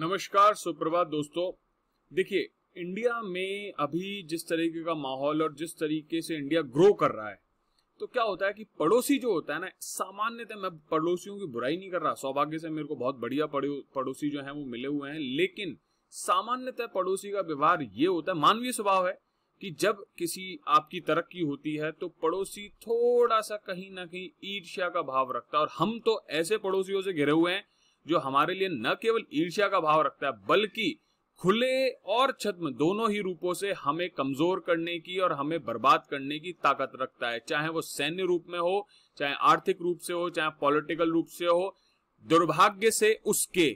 नमस्कार सुप्रभात दोस्तों देखिए इंडिया में अभी जिस तरीके का माहौल और जिस तरीके से इंडिया ग्रो कर रहा है तो क्या होता है कि पड़ोसी जो होता है ना सामान्यतः मैं पड़ोसियों की बुराई नहीं कर रहा सौभाग्य से मेरे को बहुत बढ़िया पड़ोसी जो है वो मिले हुए हैं लेकिन सामान्यतः पड़ोसी का व्यवहार ये होता है मानवीय स्वभाव है कि जब किसी आपकी तरक्की होती है तो पड़ोसी थोड़ा सा कहीं ना कहीं ईर्ष्या का भाव रखता है और हम तो ऐसे पड़ोसियों से घिरे हुए हैं जो हमारे लिए न केवल ईर्ष्या का भाव रखता है बल्कि खुले और छद्म दोनों ही रूपों से हमें कमजोर करने की और हमें बर्बाद करने की ताकत रखता है चाहे वो सैन्य रूप में हो चाहे आर्थिक रूप से हो चाहे पॉलिटिकल रूप से हो दुर्भाग्य से उसके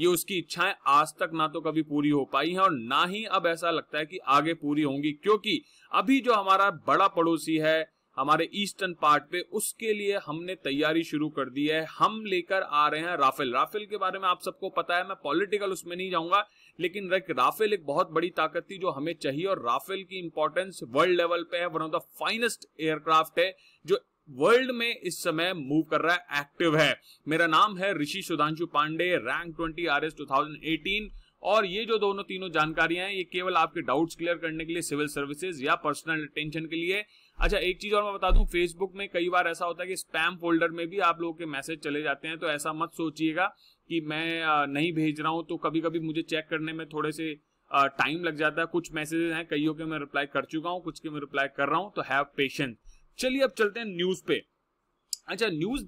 ये उसकी इच्छाएं आज तक ना तो कभी पूरी हो पाई हैं और ना ही अब ऐसा लगता है कि आगे पूरी होंगी क्योंकि अभी जो हमारा बड़ा पड़ोसी है हमारे ईस्टर्न पार्ट पे उसके लिए हमने तैयारी शुरू कर दी है हम लेकर आ रहे हैं राफेल राफेल के बारे में आप सबको पता है मैं पॉलिटिकल उसमें नहीं जाऊंगा लेकिन राफेल एक बहुत बड़ी ताकत थी जो हमें चाहिए और राफेल की इंपॉर्टेंस वर्ल्ड लेवल पे है one of the finest aircraft है जो वर्ल्ड में इस समय मूव कर रहा है एक्टिव है मेरा नाम है Rishi Sudhanshu Pandey rank twenty R S two thousand eighteen और ये जो दोनों तीनों जानकारियां हैं ये केवल आपके डाउट्स क्लियर करने के लिए सिविल सर्विसेज या पर्सनल अटेंशन के लिए अच्छा एक चीज और मैं बता दूं फेसबुक में कई बार ऐसा होता है कि स्पैम फोल्डर में भी आप लोगों के मैसेज चले जाते हैं तो ऐसा मत सोचिएगा कि मैं नहीं भेज रहा हूं तो कभी कभी मुझे चेक करने में थोड़े से टाइम लग जाता है कुछ मैसेजेस हैं कईयों के मैं रिप्लाई कर चुका हूं कुछ के मैं रिप्लाई कर रहा हूं तो हैव पेशेंस चलिए अब चलते हैं न्यूज पे अच्छा न्यूज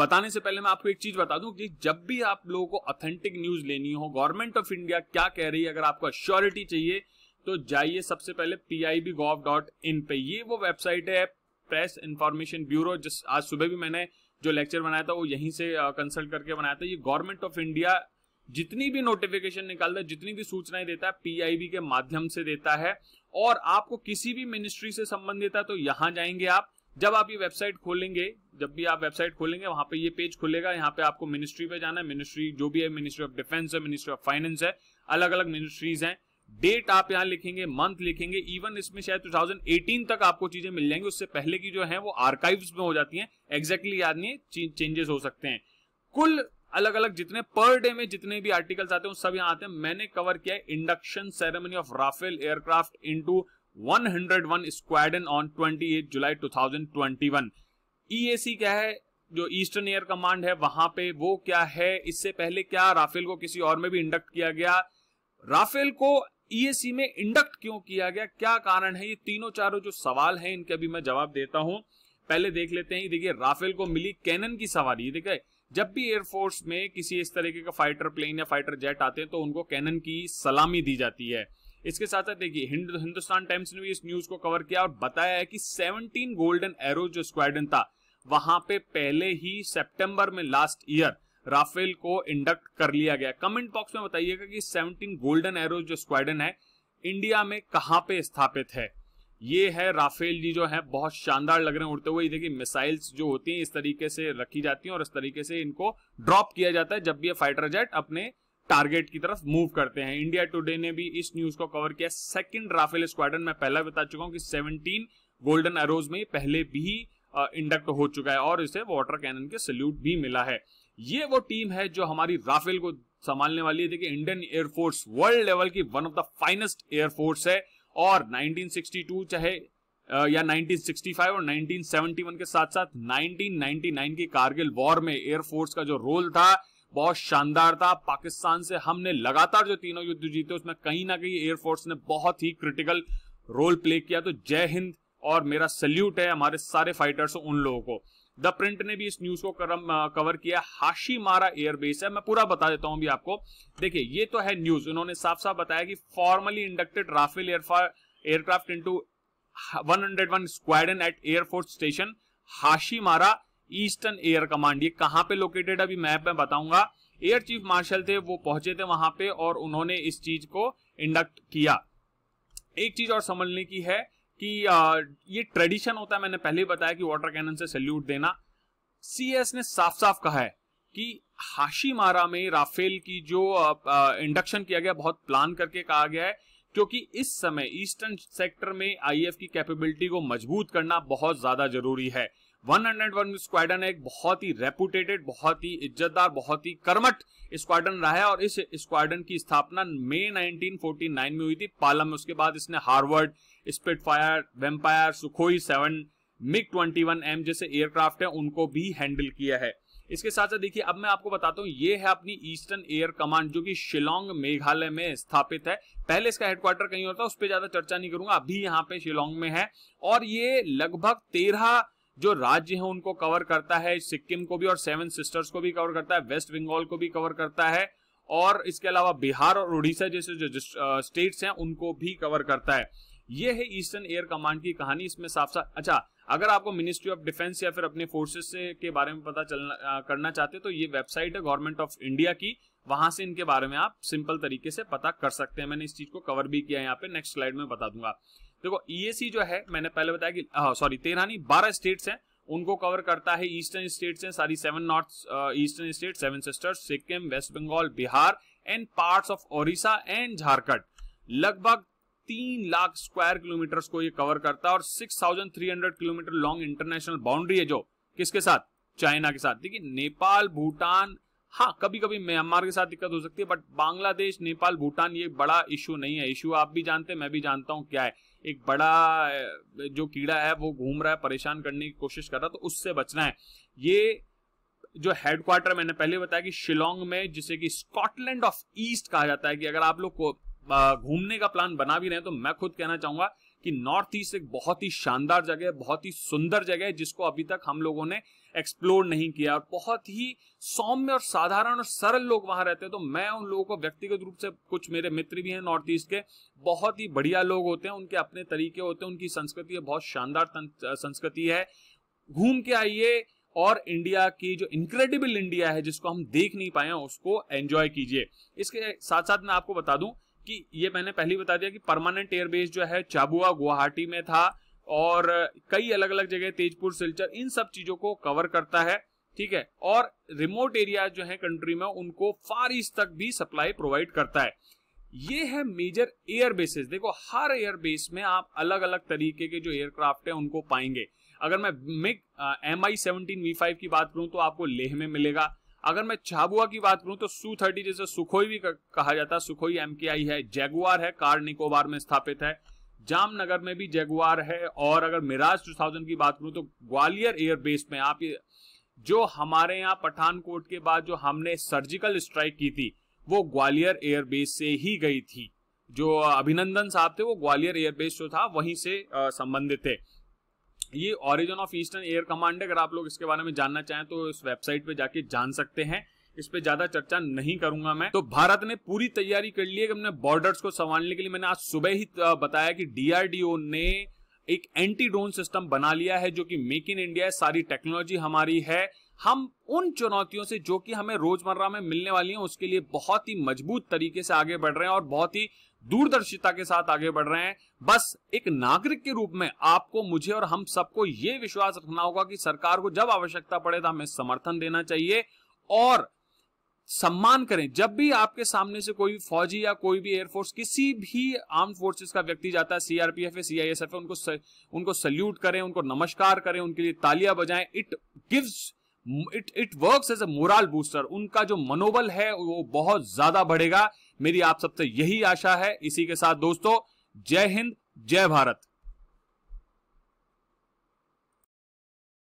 बताने से पहले मैं आपको एक चीज बता दूं कि जब भी आप लोगों को ऑथेंटिक न्यूज लेनी हो गवर्नमेंट ऑफ इंडिया क्या कह रही है अगर आपको अश्योरिटी चाहिए तो जाइए सबसे पहले P I B gov dot in पे ये वो वेबसाइट है प्रेस इंफॉर्मेशन ब्यूरो जिस आज सुबह भी मैंने जो लेक्चर बनाया था वो यहीं से कंसल्ट करके बनाया था ये गवर्नमेंट ऑफ इंडिया जितनी भी नोटिफिकेशन निकालता है जितनी भी सूचनाएं देता है पीआईबी के माध्यम से देता है और आपको किसी भी मिनिस्ट्री से संबंधित है तो यहां जाएंगे आप जब आप ये वेबसाइट खोलेंगे जब भी आप वेबसाइट खोलेंगे वहां पे ये पेज खुलेगा यहाँ पे आपको मिनिस्ट्री पे जाना है मिनिस्ट्री जो भी है मिनिस्ट्री ऑफ डिफेंस है मिनिस्ट्री ऑफ फाइनेंस है अलग अलग मिनिस्ट्रीज हैं डेट आप यहां लिखेंगे मंथ लिखेंगे इवन इसमें शायद 2018 तक आपको चीजें मिल जाएंगी उससे पहले की जो है वो आर्काइव्स में हो जाती हैं एग्जैक्टली exactly याद नहीं चेंजेस हो सकते हैं कुल अलग अलग जितने पर डे में जितने भी आर्टिकल्स आते हैं सब यहां आते हैं मैंने कवर किया है induction ceremony of Rafale aircraft in into 101 squadron on twenty July two thousand क्या है जो ईस्टर्न एयर कमांड है वहां पे वो क्या है इससे पहले क्या राफेल को किसी और में भी इंडक्ट किया गया राफेल को ईएससी e e में इंडक्ट क्यों किया गया क्या कारण है ये तीनों चारों जो सवाल हैं इनके भी मैं जवाब देता हूं पहले देख लेते हैं देखिए राफेल को मिली कैनन की सवारी देखे जब भी एयरफोर्स में किसी इस तरीके का फाइटर प्लेन या फाइटर जेट आते हैं तो उनको कैनन की सलामी दी जाती है इसके साथ साथ देखिए हिंदुस्तान टाइम्स ने भी इस न्यूज को कवर किया और बताया है कि 17 गोल्डन एरो जो स्क्वाडन था वहां पे पहले ही सितंबर में लास्ट ईयर राफेल को इंडक्ट कर लिया गया कमेंट बॉक्स में बताइएगा कि 17 गोल्डन एरोज जो स्क्वाडन है इंडिया में कहाँ पे स्थापित है ये है राफेल जी जो है बहुत शानदार लग रहे हैं उड़ते हुए ये देखिए मिसाइल्स जो होती हैं इस तरीके से रखी जाती हैं और इस तरीके से इनको ड्रॉप किया जाता है जब भी ये फाइटर जेट अपने टारगेट की तरफ मूव करते हैं इंडिया टुडे ने भी इस न्यूज को कवर किया सेकंड राफेल स्क्वाडन में पहला बता चुका हूं कि सेवनटीन गोल्डन एरोज में पहले भी इंडक्ट हो चुका है और इसे वाटर कैनन के सल्यूट भी मिला है ये वो टीम है जो हमारी राफेल को संभालने वाली है देखिए इंडियन एयरफोर्स वर्ल्ड लेवल की one of the finest air force है और 1962 चाहे या 1965 और 1971 के साथ साथ 1999 की कारगिल वॉर में एयरफोर्स का जो रोल था बहुत शानदार था पाकिस्तान से हमने लगातार जो तीनों युद्ध जीते उसमें कहीं ना कहीं एयरफोर्स ने बहुत ही क्रिटिकल रोल प्ले किया तो जय हिंद और मेरा सल्यूट है हमारे सारे फाइटर्स उन लोगों को द प्रिंट ने भी इस न्यूज को कर, आ, कवर किया मारा एयरबेस है मैं पूरा बता देता हूं भी आपको देखिए ये तो है न्यूज उन्होंने साफ साफ बताया कि formally inducted Rafale aircraft into one squadron at air force station Hasimara eastern air command ये कहां पे लोकेटेड अभी मैप में बताऊंगा एयर चीफ मार्शल थे वो पहुंचे थे वहां पे और उन्होंने इस चीज को इंडक्ट किया एक चीज और समझने की है कि आ, ये ट्रेडिशन होता है मैंने पहले ही बताया कि वाटर कैनन से सैल्यूट देना सीएस ने साफ साफ कहा है कि हाशीमारा में राफेल की जो इंडक्शन किया गया बहुत प्लान करके कहा गया है क्योंकि इस समय ईस्टर्न सेक्टर में आईएफ की कैपेबिलिटी को मजबूत करना बहुत ज्यादा जरूरी है 101 स्क्वाड्रन एक बहुत ही रेपुटेटेड बहुत ही इज्जतदार बहुत ही कर्मठ स्क्वाड्रन रहा है और इस स्क्वाड्रन की स्थापना मई 1949 में हुई थी पालम उसके बाद इसने Harvard Spitfire Vampire Sukhoi seven MiG one M जैसे एयरक्राफ्ट है उनको भी हैंडल किया है इसके साथ साथ देखिए अब मैं आपको बताता हूँ ये है अपनी ईस्टर्न एयर कमांड जो कि शिलोंग मेघालय में स्थापित है पहले इसका हेडक्वार्टर कहीं होता है उस पर ज्यादा चर्चा नहीं करूंगा अभी यहाँ पे शिलोंग में है और ये लगभग तेरह जो राज्य है उनको कवर करता है सिक्किम को भी और सेवन सिस्टर्स को भी कवर करता है वेस्ट बंगाल को भी कवर करता है और इसके अलावा बिहार और उड़ीसा जैसे जो स्टेट्स हैं उनको भी कवर करता है ये है ईस्टर्न एयर कमांड की कहानी इसमें साफ साफ अच्छा अगर आपको मिनिस्ट्री ऑफ डिफेंस या फिर अपने फोर्सेस से के बारे में पता चलना करना चाहते तो ये वेबसाइट है गवर्नमेंट ऑफ इंडिया की वहां से इनके बारे में आप सिंपल तरीके से पता कर सकते हैं मैंने इस चीज को कवर भी किया यहाँ पे नेक्स्ट स्लाइड में बता दूंगा देखो ईएसी e जो है मैंने पहले बताया कि सॉरी तेरह नहीं बारह स्टेट्स हैं उनको कवर करता है ईस्टर्न स्टेट्स हैं सारी seven north eastern state seven sisters Sikkim West Bengal Bihar and parts of Odisha and Jharkhand लगभग तीन लाख स्क्वायर किलोमीटर को ये कवर करता है और six thousand three hundred kilometre long international boundary है जो किसके साथ चाइना के साथ देखिए नेपाल भूटान हाँ कभी कभी म्यांमार के साथ दिक्कत हो सकती है बट बांग्लादेश नेपाल भूटान ये बड़ा इशू नहीं है इशू आप भी जानते मैं भी जानता हूँ क्या है एक बड़ा जो कीड़ा है वो घूम रहा है परेशान करने की कोशिश कर रहा है तो उससे बचना है ये जो हेडक्वार्टर मैंने पहले बताया कि शिलोंग में जिसे कि स्कॉटलैंड ऑफ ईस्ट कहा जाता है कि अगर आप लोग को घूमने का प्लान बना भी रहे तो मैं खुद कहना चाहूंगा कि नॉर्थ ईस्ट एक बहुत ही शानदार जगह है बहुत ही सुंदर जगह है जिसको अभी तक हम लोगों ने एक्सप्लोर नहीं किया और बहुत ही सौम्य और साधारण और सरल लोग वहां रहते हैं तो मैं उन लोगों को व्यक्तिगत रूप से कुछ मेरे मित्र भी हैं नॉर्थ ईस्ट के बहुत ही बढ़िया लोग होते हैं उनके अपने तरीके होते हैं उनकी संस्कृति बहुत शानदार संस्कृति है घूम के आइए और इंडिया की जो इनक्रेडिबल इंडिया है जिसको हम देख नहीं पाए उसको एंजॉय कीजिए इसके साथ साथ मैं आपको बता दूं कि ये मैंने पहले बता दिया कि परमानेंट एयरबेस जो है चाबुआ गुवाहाटी में था और कई अलग अलग जगह तेजपुर सिलचर इन सब चीजों को कवर करता है ठीक है और रिमोट एरिया जो है कंट्री में उनको फार ईस्ट तक भी सप्लाई प्रोवाइड करता है ये है मेजर एयर बेसिस देखो हर एयर बेस में आप अलग अलग तरीके के जो एयरक्राफ्ट है उनको पाएंगे अगर मैं MiG M I seventeen V five की बात करूं तो आपको लेह में मिलेगा अगर मैं छाबुआ की बात करूं तो सू थर्टी जैसे सुखोई भी कहा जाता है सुखोई एम के आई है जैगुआर है कार निकोबार में स्थापित है जामनगर में भी जगुआर है और अगर मिराज 2000 की बात करूं तो ग्वालियर एयरबेस में आप ये जो हमारे यहाँ पठानकोट के बाद जो हमने सर्जिकल स्ट्राइक की थी वो ग्वालियर एयरबेस से ही गई थी जो अभिनंदन साहब थे वो ग्वालियर एयरबेस जो था वहीं से संबंधित थे ये origin of eastern air command है अगर आप लोग इसके बारे में जानना चाहें तो इस वेबसाइट पे जाके जान सकते हैं इस पर ज्यादा चर्चा नहीं करूंगा मैं तो भारत ने पूरी तैयारी कर ली है कि अपने बॉर्डर्स को संभालने के लिए मैंने आज सुबह ही बताया कि डीआरडीओ ने एक एंटी ड्रोन सिस्टम बना लिया है जो कि मेक इन इंडिया है सारी टेक्नोलॉजी हमारी है हम उन चुनौतियों से जो कि हमें रोजमर्रा में मिलने वाली हैं उसके लिए बहुत ही मजबूत तरीके से आगे बढ़ रहे हैं और बहुत ही दूरदर्शिता के साथ आगे बढ़ रहे हैं बस एक नागरिक के रूप में आपको मुझे और हम सबको ये विश्वास रखना होगा कि सरकार को जब आवश्यकता पड़े तो हमें समर्थन देना चाहिए और सम्मान करें जब भी आपके सामने से कोई फौजी या कोई भी एयरफोर्स किसी भी आर्म फोर्सेस का व्यक्ति जाता है सीआरपीएफ है सीआईएसएफ है उनको स, उनको सल्यूट करें उनको नमस्कार करें उनके लिए तालियां बजाएं it gives it it works as a moral booster उनका जो मनोबल है वो बहुत ज्यादा बढ़ेगा मेरी आप सबसे यही आशा है इसी के साथ दोस्तों जय हिंद जय भारत